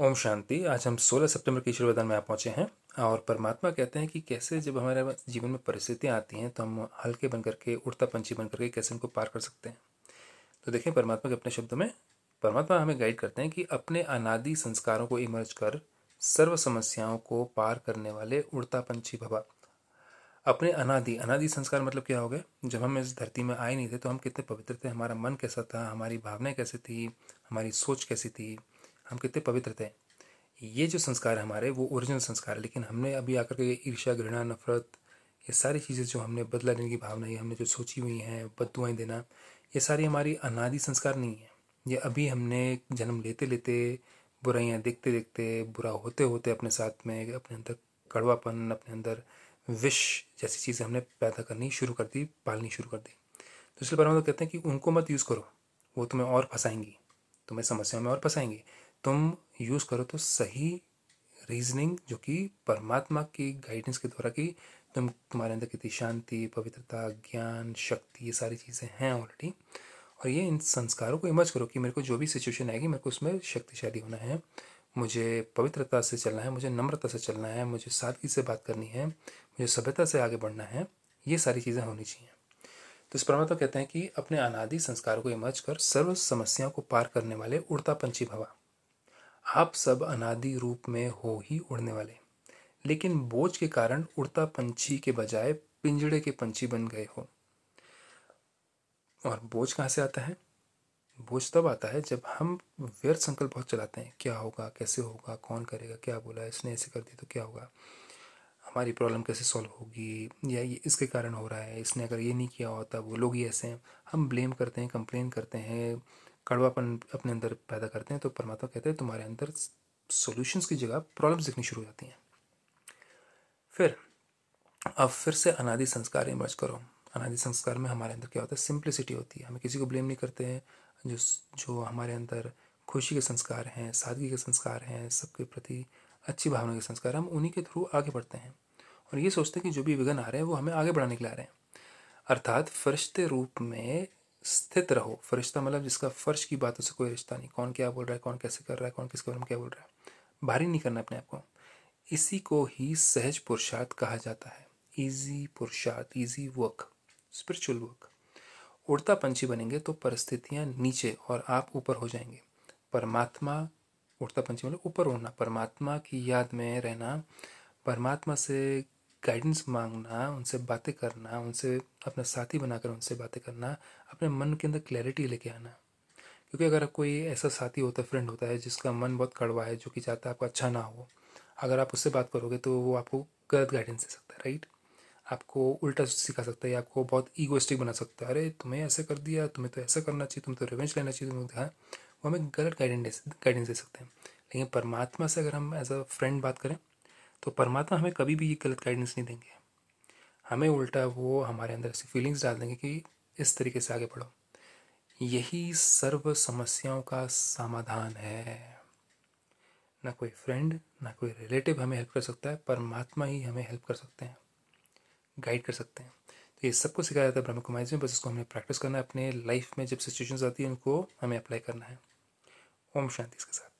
ओम शांति आज हम 16 सितंबर के ईश्वर वदान में आ पहुँचे हैं और परमात्मा कहते हैं कि कैसे जब हमारे जीवन में परिस्थितियाँ आती हैं तो हम हल्के बन करके उड़ता पंछी बन करके कैसे उनको पार कर सकते हैं तो देखें परमात्मा के अपने शब्द में परमात्मा हमें गाइड करते हैं कि अपने अनादि संस्कारों को इमर्ज कर सर्व समस्याओं को पार करने वाले उड़ता पंछी भवा अपने अनादि अनादि संस्कार मतलब क्या हो गए जब हम इस धरती में आए नहीं थे तो हम कितने पवित्र थे हमारा मन कैसा था हमारी भावनाएं कैसी थी हमारी सोच कैसी थी हम कितने पवित्र थे ये जो संस्कार हमारे वो ओरिजिनल संस्कार है लेकिन हमने अभी आकर के ईर्ष्या घृणा नफरत ये सारी चीज़ें जो हमने बदला लेने की भावना ये हमने जो सोची हुई हैं बदुआएँ देना ये सारी हमारी अनादि संस्कार नहीं है ये अभी हमने जन्म लेते लेते बुराइयाँ देखते देखते बुरा होते होते अपने साथ में अपने अंदर कड़वापन अपने अंदर विश जैसी चीज़ें हमने पैदा करनी शुरू कर दी पालनी शुरू कर दी तो इसलिए लोग तो कहते हैं कि उनको मत यूज़ करो वो तुम्हें और फंसाएंगी तुम्हें समस्याओं में और फंसाएंगी तुम यूज़ करो तो सही रीजनिंग जो कि परमात्मा की गाइडेंस के द्वारा की तुम तुम्हारे अंदर कितनी शांति पवित्रता ज्ञान शक्ति ये सारी चीज़ें हैं ऑलरेडी और ये इन संस्कारों को इमर्ज करो कि मेरे को जो भी सिचुएशन आएगी मेरे को उसमें शक्तिशाली होना है मुझे पवित्रता से चलना है मुझे नम्रता से चलना है मुझे सादगी से बात करनी है मुझे सभ्यता से आगे बढ़ना है ये सारी चीज़ें होनी चाहिए तो इस परमात्मा कहते हैं कि अपने अनादि संस्कारों को इमर्ज कर सर्व समस्याओं को पार करने वाले उड़ता पंची भवा आप सब अनादि रूप में हो ही उड़ने वाले लेकिन बोझ के कारण उड़ता पंछी के बजाय पिंजड़े के पंछी बन गए हो और बोझ कहाँ से आता है बोझ तब आता है जब हम व्यर्थ संकल्प बहुत चलाते हैं क्या होगा कैसे होगा कौन करेगा क्या बोला इसने ऐसे कर दिया तो क्या होगा हमारी प्रॉब्लम कैसे सॉल्व होगी या ये इसके कारण हो रहा है इसने अगर ये नहीं किया होता वो लोग ही ऐसे हैं हम ब्लेम करते हैं कंप्लेन करते हैं कड़वापन अपने अंदर पैदा करते हैं तो परमात्मा कहते हैं तुम्हारे अंदर सॉल्यूशंस की जगह प्रॉब्लम्स दिखनी शुरू हो जाती हैं फिर अब फिर से अनादि संस्कार इमर्ज करो अनादि संस्कार में हमारे अंदर क्या होता है सिंप्लिसिटी होती है हमें किसी को ब्लेम नहीं करते हैं जो जो हमारे अंदर खुशी के संस्कार हैं सादगी के संस्कार हैं सबके प्रति अच्छी भावना के संस्कार हम उन्हीं के थ्रू आगे बढ़ते हैं और ये सोचते हैं कि जो भी विघन आ रहे हैं वो हमें आगे बढ़ाने के लिए आ रहे हैं अर्थात फरिश्ते रूप में स्थित रहो फरिश्ता मतलब जिसका फर्श की बातों से कोई रिश्ता नहीं कौन क्या बोल रहा है कौन कैसे कर रहा है कौन किसके बारे में क्या बोल रहा है भारी नहीं करना अपने आप को इसी को ही सहज पुरुषार्थ कहा जाता है इजी पुरुषार्थ इजी वर्क स्पिरिचुअल वर्क उड़ता पंछी बनेंगे तो परिस्थितियाँ नीचे और आप ऊपर हो जाएंगे परमात्मा उड़ता पंछी मतलब ऊपर उड़ना परमात्मा की याद में रहना परमात्मा से गाइडेंस मांगना उनसे बातें करना उनसे अपना साथी बनाकर उनसे बातें करना अपने मन के अंदर क्लैरिटी लेके आना क्योंकि अगर आप कोई ऐसा साथी होता है फ्रेंड होता है जिसका मन बहुत कड़वा है जो कि चाहता है आपको अच्छा ना हो अगर आप उससे बात करोगे तो वो आपको गलत गाइडेंस दे सकता है राइट आपको उल्टा सिखा सकता है आपको बहुत ईगोस्टिक बना सकता है अरे तुम्हें ऐसा कर दिया तुम्हें तो ऐसा करना चाहिए तुम्हें तो रिवेंज लेना चाहिए तुम्हें कहा तो, वो हमें गलत गाइडेंस गाइडेंस दे सकते हैं लेकिन परमात्मा से अगर हम एज अ फ्रेंड बात करें तो परमात्मा हमें कभी भी ये गलत गाइडेंस नहीं देंगे हमें उल्टा वो हमारे अंदर ऐसी फीलिंग्स डाल देंगे कि इस तरीके से आगे बढ़ो यही सर्व समस्याओं का समाधान है ना कोई फ्रेंड ना कोई रिलेटिव हमें हेल्प कर सकता है परमात्मा ही हमें हेल्प कर सकते हैं गाइड कर सकते हैं तो ये सबको सिखाया जाता है ब्रह्म कुमारी में बस इसको हमें प्रैक्टिस करना है अपने लाइफ में जब सिचुएशंस आती है उनको हमें अप्लाई करना है ओम शांति इसके साथ